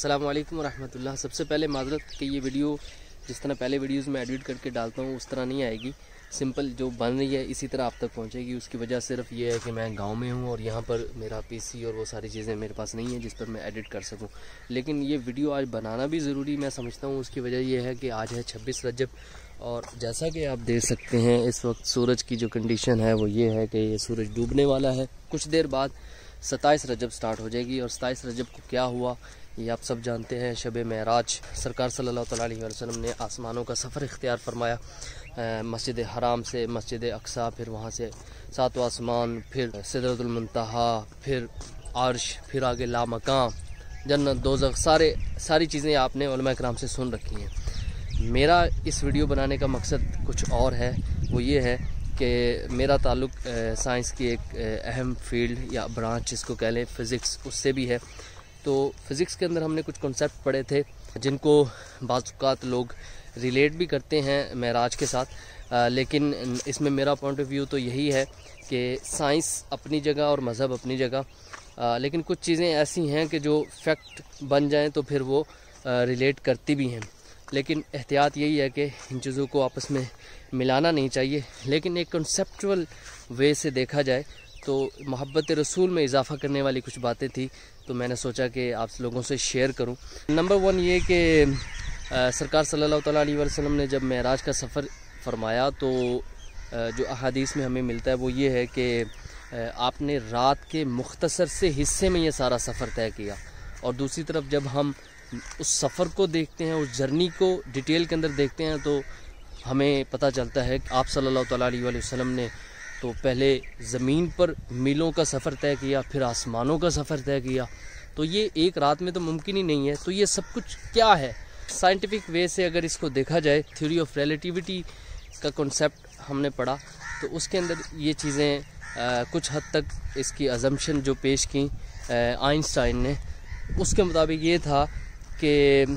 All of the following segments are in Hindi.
अस्सलाम वालेकुम वरहमतुल्लाह सबसे पहले माजरत कि ये वीडियो जिस तरह पहले वीडियोस में एडिट करके डालता हूँ उस तरह नहीं आएगी सिंपल जो बन रही है इसी तरह आप तक पहुँचेगी उसकी वजह सिर्फ ये है कि मैं गांव में हूँ और यहाँ पर मेरा पीसी और वो सारी चीज़ें मेरे पास नहीं है जिस पर मैं एडिट कर सकूँ लेकिन ये वीडियो आज बनाना भी ज़रूरी मैं समझता हूँ उसकी वजह यह है कि आज है छब्बीस रजब और जैसा कि आप देख सकते हैं इस वक्त सूरज की जो कंडीशन है वो ये है कि ये सूरज डूबने वाला है कुछ देर बाद सत्ताईस रजब स्टार्ट हो जाएगी और सत्ताईस रजब को क्या हुआ ये आप सब जानते हैं शब महराज सरकार सल्लल्लाहु अलैहि वसल्लम ने आसमानों का सफ़र इख्तियार फरमाया मस्जिद हराम से मस्जिद अक्सा फिर वहाँ से सातवा आसमान फिर सदरतुलमतहा फिर आर्श फिर आगे मकाम जन्नत दोजख सारे सारी चीज़ें आपने कराम से सुन रखी हैं मेरा इस वीडियो बनाने का मकसद कुछ और है वो ये है कि मेरा ताल्लुक साइंस की एक अहम फील्ड या ब्रांच जिसको कह लें फ़िज़िक्स उससे भी है तो फिज़िक्स के अंदर हमने कुछ कॉन्सेप्ट पढ़े थे जिनको बाज़ात लोग रिलेट भी करते हैं महराज के साथ आ, लेकिन इसमें मेरा पॉइंट ऑफ व्यू तो यही है कि साइंस अपनी जगह और मज़हब अपनी जगह आ, लेकिन कुछ चीज़ें ऐसी हैं कि जो फैक्ट बन जाएं तो फिर वो रिलेट करती भी हैं लेकिन एहतियात यही है कि इन चीज़ों को आपस में मिलाना नहीं चाहिए लेकिन एक कंसेप्चुअल वे से देखा जाए तो मोहब्बत रसूल में इजाफ़ा करने वाली कुछ बातें थी तो मैंने सोचा कि आप लोगों से शेयर करूं नंबर वन ये कि सरकार सल्लल्लाहु अलैहि वसल्लम ने जब महराज का सफ़र फरमाया तो जो अहादीस में हमें मिलता है वो ये है कि आपने रात के मुख्तसर से हिस्से में ये सारा सफ़र तय किया और दूसरी तरफ जब हम उस सफ़र को देखते हैं उस जर्नी को डिटेल के अंदर देखते हैं तो हमें पता चलता है कि आप सल्लल्लाहु अलैहि वसल्लम ने तो पहले ज़मीन पर मीलों का सफ़र तय किया फिर आसमानों का सफ़र तय किया तो ये एक रात में तो मुमकिन ही नहीं है तो ये सब कुछ क्या है साइंटिफिक वे से अगर इसको देखा जाए थ्योरी ऑफ रिलेटिविटी का कॉन्सेप्ट हमने पढ़ा तो उसके अंदर ये चीज़ें कुछ हद तक इसकी अजम्पन जो पेश की आइंस्टाइन ने उसके मुताबिक ये था कि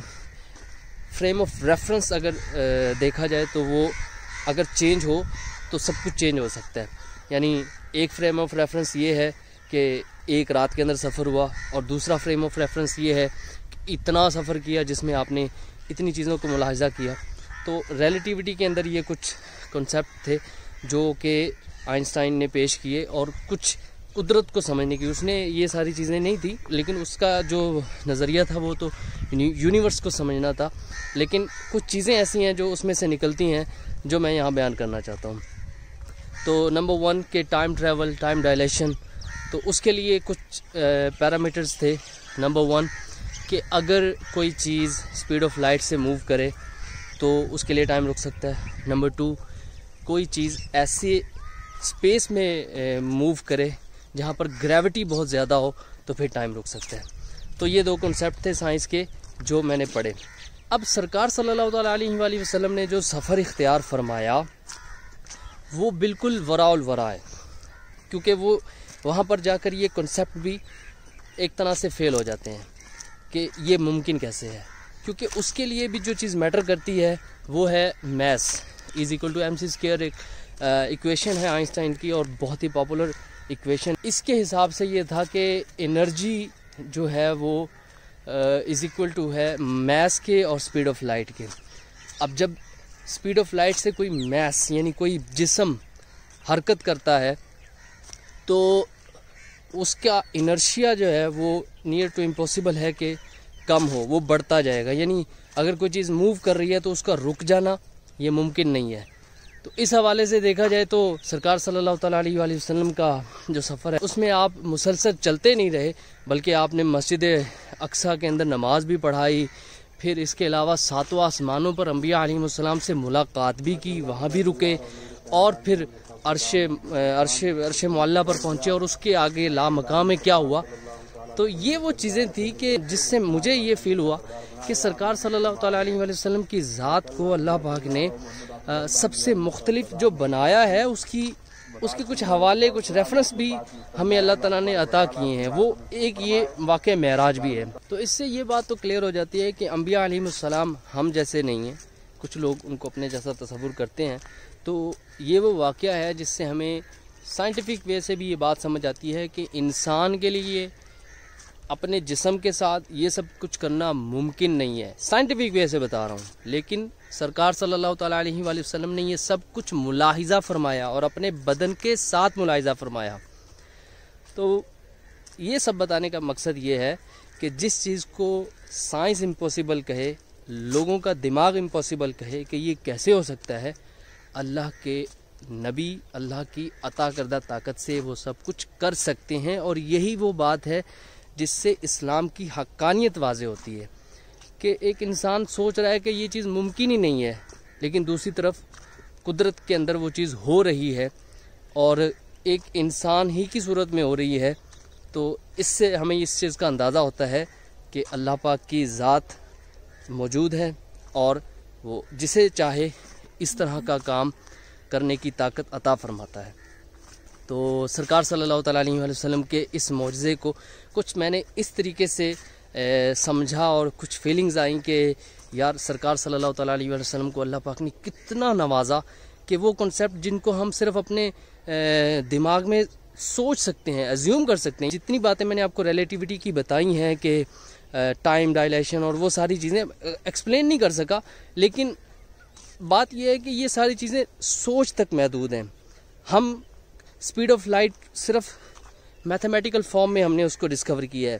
फ्रेम ऑफ रेफरेंस अगर आ, देखा जाए तो वो अगर चेंज हो तो सब कुछ चेंज हो सकता है यानी एक फ्रेम ऑफ रेफरेंस ये है कि एक रात के अंदर सफ़र हुआ और दूसरा फ्रेम ऑफ रेफरेंस ये है कि इतना सफ़र किया जिसमें आपने इतनी चीज़ों को मुलाजा किया तो रिलेटिविटी के अंदर ये कुछ कॉन्सेप्ट थे जो कि आइंस्टाइन ने पेश किए और कुछ कुदरत को समझने की उसने ये सारी चीज़ें नहीं थी लेकिन उसका जो नज़रिया था वो तो यूनिवर्स को समझना था लेकिन कुछ चीज़ें ऐसी हैं जो उसमें से निकलती हैं जो मैं यहाँ बयान करना चाहता हूँ तो नंबर वन के टाइम ट्रैवल टाइम डायलेशन तो उसके लिए कुछ पैरामीटर्स थे नंबर वन कि अगर कोई चीज़ स्पीड ऑफ लाइट से मूव करे तो उसके लिए टाइम रुक सकता है नंबर टू कोई चीज़ ऐसे स्पेस में मूव करे जहाँ पर ग्रेविटी बहुत ज़्यादा हो तो फिर टाइम रुक सकता है तो ये दो कॉन्सेप्ट थे साइंस के जो मैंने पढ़े अब सरकार सल्लल्लाहु अलैहि वसल्लम ने जो सफ़र इख्तियार फरमाया वो बिल्कुल वराउल वरा है क्योंकि वो वहाँ पर जाकर ये कॉन्सेप्ट भी एक तरह से फेल हो जाते हैं कि ये मुमकिन कैसे है क्योंकि उसके लिए भी जो चीज़ मैटर करती है वो है maths is equal to M C square एक इक्वेशन है आइंस्टाइन की और बहुत ही पॉपुलर इक्वेशन इसके हिसाब से ये था कि एनर्जी जो है वो इज़ इक्वल टू है मैस के और स्पीड ऑफ लाइट के अब जब स्पीड ऑफ लाइट से कोई मैस यानी कोई जिसम हरकत करता है तो उसका इनर्शिया जो है वो नियर टू इम्पॉसिबल है कि कम हो वो बढ़ता जाएगा यानी अगर कोई चीज़ मूव कर रही है तो उसका रुक जाना ये मुमकिन नहीं है तो इस हवाले से देखा जाए तो सरकार सल्लल्लाहु अलैहि वसल्लम का जो सफ़र है उसमें आप मुसलसल चलते नहीं रहे बल्कि आपने मस्जिद अक्सा के अंदर नमाज भी पढ़ाई फिर इसके अलावा सातों आसमानों पर अम्बिया आलिम से मुलाकात भी की वहाँ भी रुके और फिर अरशे अरशे अरश मोल्ला पर पहुँचे और उसके आगे मकाम में क्या हुआ तो ये वो चीज़ें थी कि जिससे मुझे ये फील हुआ कि सरकार सल्लल्लाहु अलैहि वसल्लम की ज़ात को अल्लाह पाक ने सबसे मुख्तलिफ जो बनाया है उसकी उसके कुछ हवाले कुछ रेफरेंस भी हमें अल्लाह तला ने अता किए हैं वो एक ये वाक़ महराज भी है तो इससे ये बात तो क्लियर हो जाती है कि अम्बिया आलम हम जैसे नहीं हैं कुछ लोग उनको अपने जैसा तस्वुर करते हैं तो ये वो वाक़ है जिससे हमें साइंटिफिक वे से भी ये बात समझ आती है कि इंसान के लिए अपने जिसम के साथ ये सब कुछ करना मुमकिन नहीं है साइंटिफिक वे से बता रहा हूँ लेकिन सरकार सल्लल्लाहु अलैहि वसल्लम ने ये सब कुछ मुलाहिजा फरमाया और अपने बदन के साथ मुलाहिजा फरमाया तो ये सब बताने का मकसद ये है कि जिस चीज़ को साइंस इम्पॉसिबल कहे लोगों का दिमाग इम्पॉसिबल कहे कि ये कैसे हो सकता है अल्लाह के नबी अल्लाह की अता करदा ताकत से वो सब कुछ कर सकते हैं और यही वो बात है जिससे इस्लाम की हक्कानियत वाज होती है कि एक इंसान सोच रहा है कि ये चीज़ मुमकिन ही नहीं है लेकिन दूसरी तरफ कुदरत के अंदर वो चीज़ हो रही है और एक इंसान ही की सूरत में हो रही है तो इससे हमें इस चीज़ का अंदाज़ा होता है कि अल्लाह पाक की ज़ात मौजूद है और वो जिसे चाहे इस तरह का काम करने की ताकत अता फरमाता है तो सरकार सल्लल्लाहु अलैहि वसल्लम के इस मुजज़े को कुछ मैंने इस तरीके से समझा और कुछ फीलिंग्स आई कि यार सरकार सल्लल्लाहु अलैहि वसल्लम को अल्लाह पाक ने कितना नवाजा कि वो कॉन्सेप्ट जिनको हम सिर्फ अपने दिमाग में सोच सकते हैं एज्यूम कर सकते हैं जितनी बातें मैंने आपको रिलेटिविटी की बताई हैं कि टाइम डायलेशन और वो सारी चीज़ें एक्सप्लेन नहीं कर सका लेकिन बात यह है कि ये सारी चीज़ें सोच तक महदूद हैं हम स्पीड ऑफ लाइट सिर्फ मैथमेटिकल फॉर्म में हमने उसको डिस्कवर किया है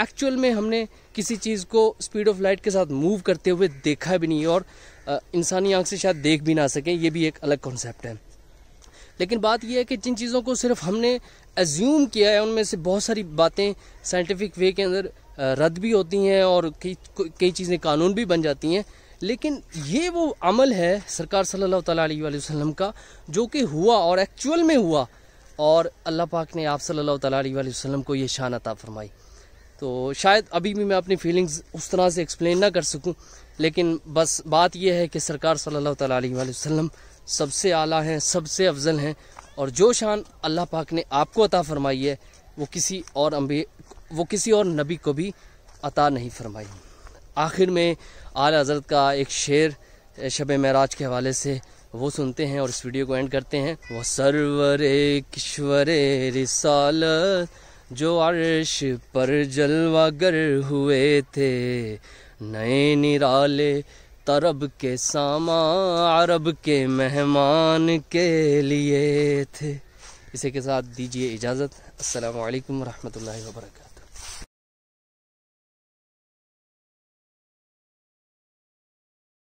एक्चुअल में हमने किसी चीज़ को स्पीड ऑफ लाइट के साथ मूव करते हुए देखा भी नहीं और इंसानी आंख से शायद देख भी ना सकें ये भी एक अलग कॉन्सेप्ट है लेकिन बात यह है कि जिन चीज़ों को सिर्फ हमने एज्यूम किया है उनमें से बहुत सारी बातें साइंटिफिक वे के अंदर रद्द भी होती हैं और कई कई चीज़ें कानून भी बन जाती हैं लेकिन ये वो अमल है सरकार सल्लल्लाहु अलैहि वसल्लम का जो कि हुआ और एक्चुअल में हुआ और अल्लाह पाक ने आप सल्लल्लाहु अलैहि वसल्लम को ये शान अता फरमाई तो शायद अभी भी मैं अपनी फीलिंग्स उस तरह से एक्सप्लेन ना कर सकूं लेकिन बस बात यह है कि सरकार सल्लल्लाहु अलैहि वसल्लम सबसे आला हैं सबसे अफजल हैं और जो शान अल्लाह पाक ने आपको अता फरमाई है वो किसी और अम्बे वो किसी और नबी को भी अता नहीं फरमाई आखिर में आल हज़रत का एक शेर शब महराज के हवाले से वो सुनते हैं और इस वीडियो को एंड करते हैं वह सरवर किश्वर रिसाल जो अर्श पर जलवागर हुए थे नए निराले तरब के सामा अरब के मेहमान के लिए थे इसी के साथ दीजिए इजाज़त असल वरहमल वर्का